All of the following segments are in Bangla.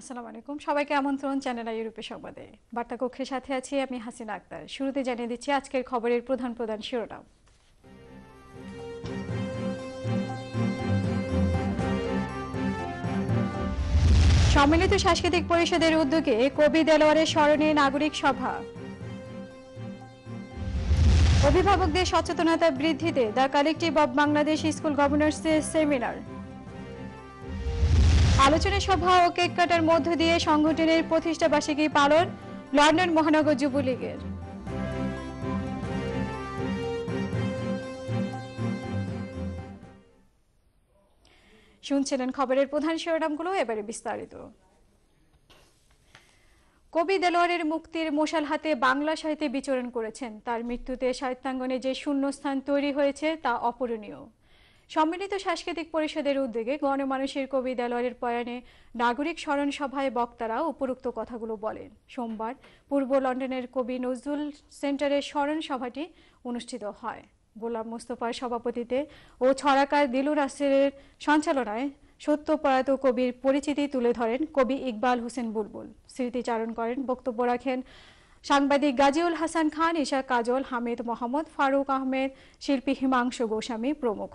আসসালামু আলাইকুম সবাইকে আমন্ত্রণ চ্যানেল ইউরোপে সংবাদে বার্তা কক্ষের সাথে আছি আমি হাসিনা আক্তার শুরুতে জানিয়ে দিচ্ছি আজকের খবরের প্রধান প্রধান শিরোনাম সম্মিলিত সাংস্কৃতিক পরিষদের উদ্যোগে কবি দেলোয়ারের স্মরণে নাগরিক সভা অভিভাবকদের সচেতনতা বৃদ্ধিতে the collective of Bangladesh school governance seminar আলোচনা সভা ও কেক কাটার মধ্য দিয়ে সংগঠনের বার্ষিকী পালন লন্ডন মহানগর যুবলীগের শুনছিলেন খবরের প্রধান শিরোনামগুলো এবারে বিস্তারিত কবি দেলোয়ারের মুক্তির মশাল হাতে বাংলা সাহিত্যে বিচরণ করেছেন তার মৃত্যুতে সাহিত্যাঙ্গনে যে শূন্যস্থান তৈরি হয়েছে তা অপূরণীয় সম্মিলিত সাংস্কৃতিক পরিষদের উদ্যোগে গণমানুষের কবি দেলোয়ারের প্রয়াণে নাগরিক স্মরণ সভায় বক্তারা উপরুক্ত কথাগুলো বলেন সোমবার পূর্ব লন্ডনের কবি নজরুল সেন্টারের স্মরণ সভাটি অনুষ্ঠিত হয় গোলাম মোস্তফার সভাপতিতে ও ছড়াকার দিলুর আসিরের সঞ্চালনায় সত্যপ্রয়াত কবির পরিচিতি তুলে ধরেন কবি ইকবাল হোসেন বুলবুল স্মৃতিচারণ করেন বক্তব্য রাখেন সাংবাদিক গাজিউল হাসান খান ইশা কাজল হামিদ মোহাম্মদ ফারুক আহমেদ শিল্পী হিমাংশু গোস্বামী প্রমুখ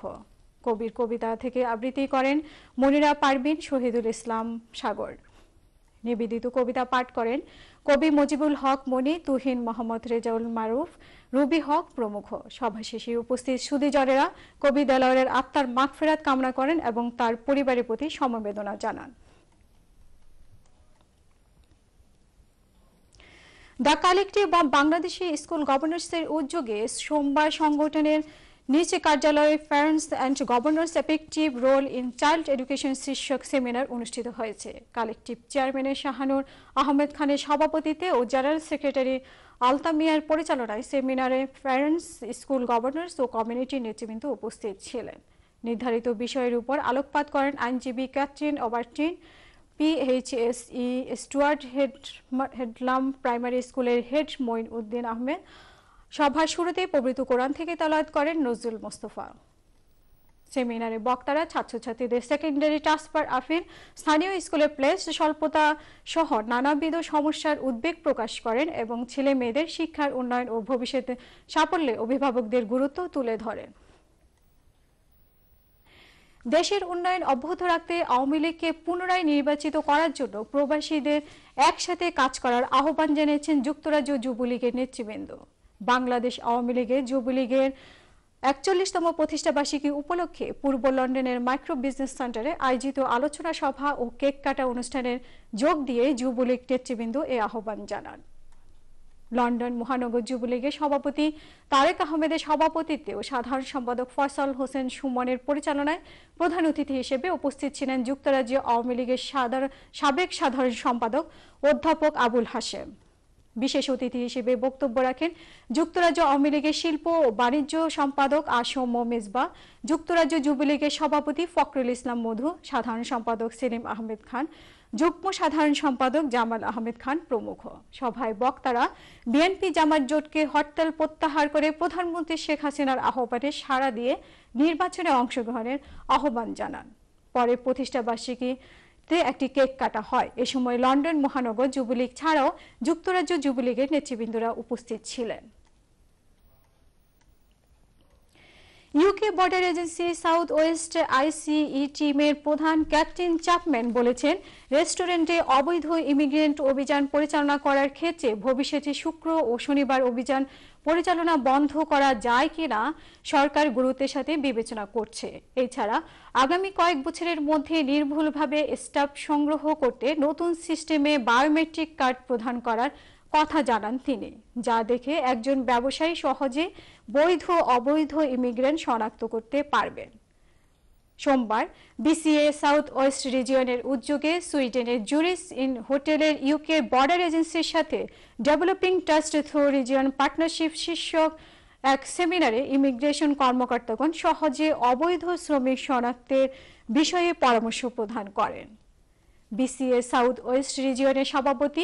কবির কবিতা থেকে আবৃত্তি করেন মনিরা পারবিন শহীদুল ইসলাম সাগর নিবেদিত কবিতা পাঠ করেন কবি মজিবুল হক মনি তুহিন মোহাম্মদ রেজাউল মারুফ রুবি হক প্রমুখ সভা শেষে উপস্থিত সুদীজরেরা কবি দেলাওয়ারের আত্মার মাগফেরাত কামনা করেন এবং তার পরিবারের প্রতি সমবেদনা জানান দ্য কালেক্টিভ বা বাংলাদেশি স্কুল গভর্নেন্সের উদ্যোগে সোমবার সংগঠনের নিচে কার্যালয়ে parents and governors effective role in child education শীর্ষক সেমিনার অনুষ্ঠিত হয়েছে কালেকটিভ চেয়ারম্যানের শাহানুর আহমেদ খানের সভাপতিতে ও জেনারেল সেক্রেটারি আলতামিয়ার পরিচালনায় সেমিনারে প্যারেন্টস স্কুল গভর্নর্স ও কমিউনিটি নেতৃবৃন্দ উপস্থিত ছিলেন নির্ধারিত বিষয়ের উপর আলোকপাত করেন আইনজীবী Catherine Obertin PHSE Stuart head Headlam primary স্কুলের হেড মঈন উদ্দিন আহমেদ সভার শুরুতে পবিত কোরআন থেকে তলায়ত করেন নজরুল মোস্তফা সেমিনারে বক্তারা ছাত্রছাত্রীদের সেকেন্ডারি ট্রান্সফার আফির স্থানীয় স্কুলের প্লেস স্বল্পতা সহ নানাবিধ সমস্যার উদ্বেগ প্রকাশ করেন এবং ছেলে মেয়েদের শিক্ষার উন্নয়ন ও ভবিষ্যতে সাফল্যে অভিভাবকদের গুরুত্ব তুলে ধরেন দেশের উন্নয়ন অব্যাহত রাখতে আওয়ামী লীগকে পুনরায় নির্বাচিত করার জন্য প্রবাসীদের একসাথে কাজ করার আহ্বান জানিয়েছেন যুক্তরাজ্য যুবলীগের নেতৃবৃন্দ বাংলাদেশ আওয়ামী লীগের যুবলীগের একচল্লিশতম প্রতিষ্ঠাবার্ষিকী উপলক্ষে পূর্ব লন্ডনের মাইক্রো বিজনেস সেন্টারে আয়োজিত আলোচনা সভা ও কেক কাটা অনুষ্ঠানের যোগ দিয়ে যুবলীগ নেতৃবৃন্দ এ আহ্বান জানান লন্ডন মহানগর যুবলীগের সভাপতি তারেক আহমেদের সভাপতিত্বে ও সাধারণ সম্পাদক ফয়সাল হোসেন সুমনের পরিচালনায় প্রধান অতিথি হিসেবে উপস্থিত ছিলেন যুক্তরাজ্য আওয়ামী লীগের সাবেক সাধারণ সম্পাদক অধ্যাপক আবুল হাসেম বিশেষ অতিথি হিসেবে বক্তব্য রাখেন যুক্তরাজ্য আওয়ামী লীগের শিল্প ও বাণিজ্য সম্পাদক আসম মেজবা যুক্তরাজ্য যুবলীগের সভাপতি ফখরুল ইসলাম মধু সাধারণ সম্পাদক সেলিম আহমেদ খান যুগ্ম সাধারণ সম্পাদক জামাল আহমেদ খান প্রমুখ সভায় বক্তারা বিএনপি জামাত জোটকে হরতাল প্রত্যাহার করে প্রধানমন্ত্রী শেখ হাসিনার আহ্বানে সাড়া দিয়ে নির্বাচনে অংশগ্রহণের আহ্বান জানান পরে প্রতিষ্ঠাবার্ষিকী তে একটি কেক কাটা হয় এ সময় লন্ডন মহানগর যুবলীগ ছাড়াও যুক্তরাজ্য যুবলীগের নেতৃবৃন্দরা উপস্থিত ছিলেন UK border agency south west ICE টিমের প্রধান ক্যাপ্টেন চ্যাপম্যান বলেছেন রেস্টুরেন্টে অবৈধ ইমিগ্রেন্ট অভিযান পরিচালনা করার ক্ষেত্রে ভবিষ্যতে শুক্র ও শনিবার অভিযান পরিচালনা বন্ধ করা যায় কিনা সরকার গুরুত্বের সাথে বিবেচনা করছে এছাড়া আগামী কয়েক বছরের মধ্যে নির্ভুলভাবে স্টাফ সংগ্রহ করতে নতুন সিস্টেমে বায়োমেট্রিক কার্ড প্রদান করার কথা জানান তিনি যা দেখে একজন ব্যবসায়ী সহজে বৈধ অবৈধ ইমিগ্রেন্ট শনাক্ত করতে পারবেন সোমবার বিসিএ সাউথ ওয়েস্ট রিজিয়নের উদ্যোগে সুইডেনের জুরিস ইন হোটেলের ইউকে বর্ডার এজেন্সির সাথে developing trust through region partnership শীর্ষক এক সেমিনারে ইমিগ্রেশন কর্মকর্তাগণ সহজে অবৈধ শ্রমিক শনাক্তের বিষয়ে পরামর্শ প্রদান করেন বিসিএ সাউথ ওয়েস্ট রিজিয়নের সভাপতি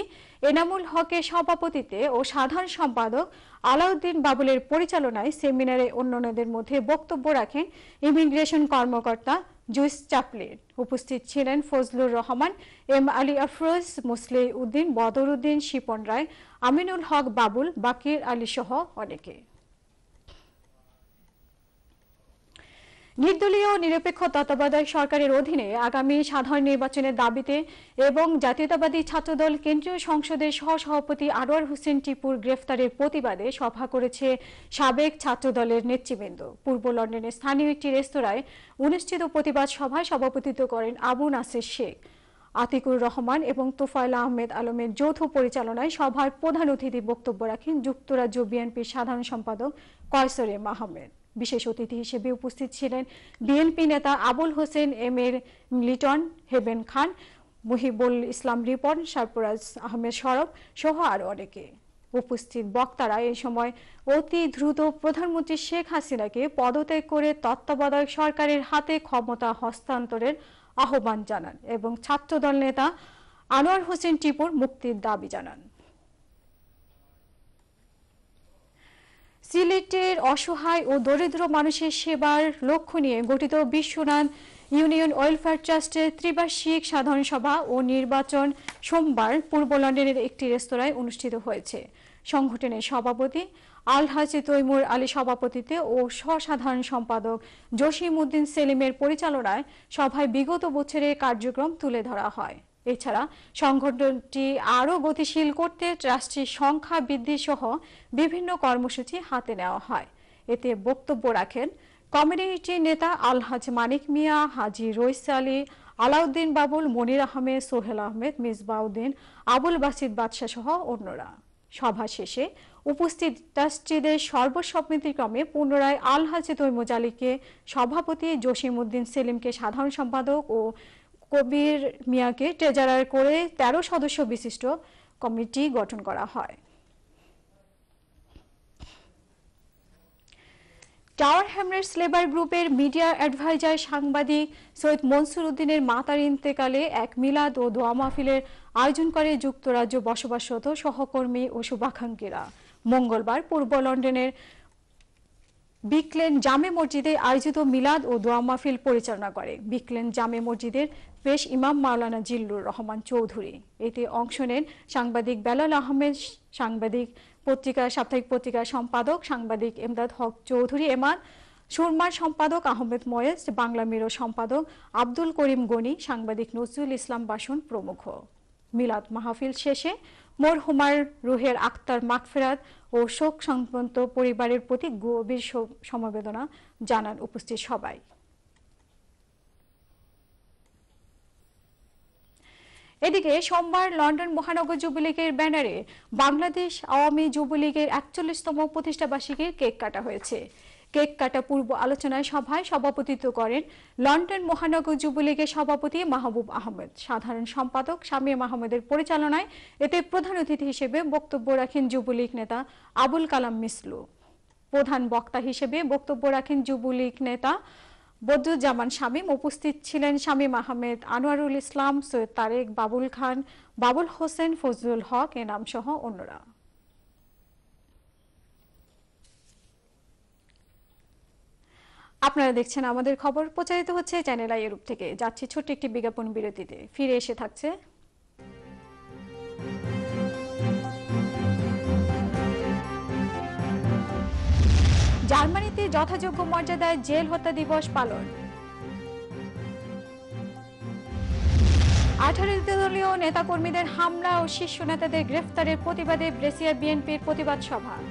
এনামুল হকের সভাপতিতে ও সাধারণ সম্পাদক আলাউদ্দিন বাবুলের পরিচালনায় সেমিনারে অন্যান্যদের মধ্যে বক্তব্য রাখেন ইমিগ্রেশন কর্মকর্তা জুইস চাপলিন উপস্থিত ছিলেন ফজলুর রহমান এম আলী আফরোজ মুসলি উদ্দিন বদর উদ্দিন শিপন রায় আমিনুল হক বাবুল বাকির আলী সহ অনেকে নির্দলীয় নিরপেক্ষ তত্ত্বাবধায়ক সরকারের অধীনে আগামী সাধারণ নির্বাচনের দাবিতে এবং জাতীয়তাবাদী ছাত্রদল কেন্দ্রীয় সংসদের সহসভাপতি আনোয়ার হোসেন টিপুর গ্রেফতারের প্রতিবাদে সভা করেছে সাবেক ছাত্রদলের নেতৃবৃন্দ পূর্ব লন্ডনের স্থানীয় একটি রেস্তোরাঁয় অনুষ্ঠিত প্রতিবাদ সভায় সভাপতিত্ব করেন আবু নাসির শেখ আতিকুর রহমান এবং তোফায়ল আহমেদ আলমের যৌথ পরিচালনায় সভার প্রধান অতিথি বক্তব্য রাখেন যুক্তরাজ্য বিএনপির সাধারণ সম্পাদক কয়সরে মাহমেদ বিশেষ অতিথি হিসেবে উপস্থিত ছিলেন বিএনপি নেতা আবুল হোসেন এম এর লিটন হেবেন খান মুহিবুল ইসলাম রিপন সরফরাজ আহমেদ সরব সহ আরও অনেকে উপস্থিত বক্তারা এই সময় অতি দ্রুত প্রধানমন্ত্রী শেখ হাসিনাকে পদত্যাগ করে তত্ত্বাবধায়ক সরকারের হাতে ক্ষমতা হস্তান্তরের আহ্বান জানান এবং ছাত্রদল নেতা আনোয়ার হোসেন টিপুর মুক্তির দাবি জানান সিলেটের অসহায় ও দরিদ্র মানুষের সেবার লক্ষ্য নিয়ে গঠিত বিশ্বনাথ ইউনিয়ন ওয়েলফেয়ার ট্রাস্টের ত্রিবার্ষিক সাধারণ সভা ও নির্বাচন সোমবার পূর্ব লন্ডনের একটি রেস্তোরাঁয় অনুষ্ঠিত হয়েছে সংগঠনের সভাপতি আলহাজি তৈমুর আলী সভাপতিতে ও সসাধারণ সম্পাদক জসিম উদ্দিন সেলিমের পরিচালনায় সভায় বিগত বছরের কার্যক্রম তুলে ধরা হয় এছাড়া সংগঠনটি আরও গতিশীল করতে ট্রাস্টির সংখ্যা বৃদ্ধি সহ বিভিন্ন কর্মসূচি হাতে নেওয়া হয় এতে বক্তব্য রাখেন কমিউনিটি নেতা আলহাজ মানিক মিয়া হাজি রইস আলী আলাউদ্দিন বাবুল মনির আহমেদ সোহেল আহমেদ মিসবাউদ্দিন আবুল বাসিদ বাদশাহ সহ অন্যরা সভা শেষে উপস্থিত ট্রাস্টিদের সর্বসম্মতিক্রমে পুনরায় আলহাজ তৈমুজ আলীকে সভাপতি জসিম উদ্দিন সেলিমকে সাধারণ সম্পাদক ও কবির মিয়াকে ট্রেজারার করে ১৩ সদস্য বিশিষ্ট কমিটি গঠন করা হয় টাওয়ার হ্যামলেটস লেবার গ্রুপের মিডিয়া অ্যাডভাইজার সাংবাদিক সৈয়দ মনসুর উদ্দিনের মাতার ইন্তেকালে এক মিলাদ ও দোয়া মাহফিলের আয়োজন করে যুক্তরাজ্য বসবাসরত সহকর্মী ও শুভাকাঙ্ক্ষীরা মঙ্গলবার পূর্ব লন্ডনের বিকলেন জামে মসজিদে আয়োজিত মিলাদ ও দোয়া মাহফিল পরিচালনা করে বিকলেন জামে মসজিদের পেশ ইমাম মাওলানা জিল্লুর রহমান চৌধুরী এতে অংশ নেন সাংবাদিক বেলাল আহমেদ সাংবাদিক পত্রিকা সাপ্তাহিক পত্রিকার সম্পাদক সাংবাদিক এমদাদ হক চৌধুরী এমান সুরমার সম্পাদক আহমেদ ময়েজ বাংলা মিরো সম্পাদক আব্দুল করিম গনি সাংবাদিক নজরুল ইসলাম বাসন প্রমুখ মিলাদ মাহফিল শেষে মরহুমার রুহের আক্তার মাগফেরাত ও শোক সংক্রান্ত পরিবারের প্রতি গভীর সমবেদনা জানান উপস্থিত সবাই এদিকে সোমবার লন্ডন মহানগর যুবলীগের ব্যানারে বাংলাদেশ আওয়ামী যুবলীগের একচল্লিশতম প্রতিষ্ঠাবার্ষিকীর কেক কাটা হয়েছে কেক কাটা পূর্ব আলোচনায় সভায় সভাপতিত্ব করেন লন্ডন মহানগর যুবলীগের সভাপতি মাহবুব আহমেদ সাধারণ সম্পাদক শামীম আহমেদের পরিচালনায় এতে প্রধান অতিথি হিসেবে বক্তব্য রাখেন যুবলীগ নেতা আবুল কালাম মিসলু প্রধান বক্তা হিসেবে বক্তব্য রাখেন যুবলীগ নেতা বদরুজ্জামান শামীম উপস্থিত ছিলেন শামীম আহমেদ আনোয়ারুল ইসলাম সৈয়দ তারেক বাবুল খান বাবুল হোসেন ফজলুল হক নাম সহ অন্যরা আপনারা দেখছেন আমাদের খবর প্রচারিত হচ্ছে চ্যানেল আই ইউরোপ থেকে যাচ্ছে ছোট্ট একটি বিজ্ঞাপন বিরতিতে ফিরে এসে থাকছে জার্মানিতে যথাযোগ্য মর্যাদায় জেল হত্যা দিবস পালন আঠারো দলীয় নেতাকর্মীদের হামলা ও শীর্ষ নেতাদের গ্রেফতারের প্রতিবাদে ব্রেসিয়া বিএনপির প্রতিবাদ সভা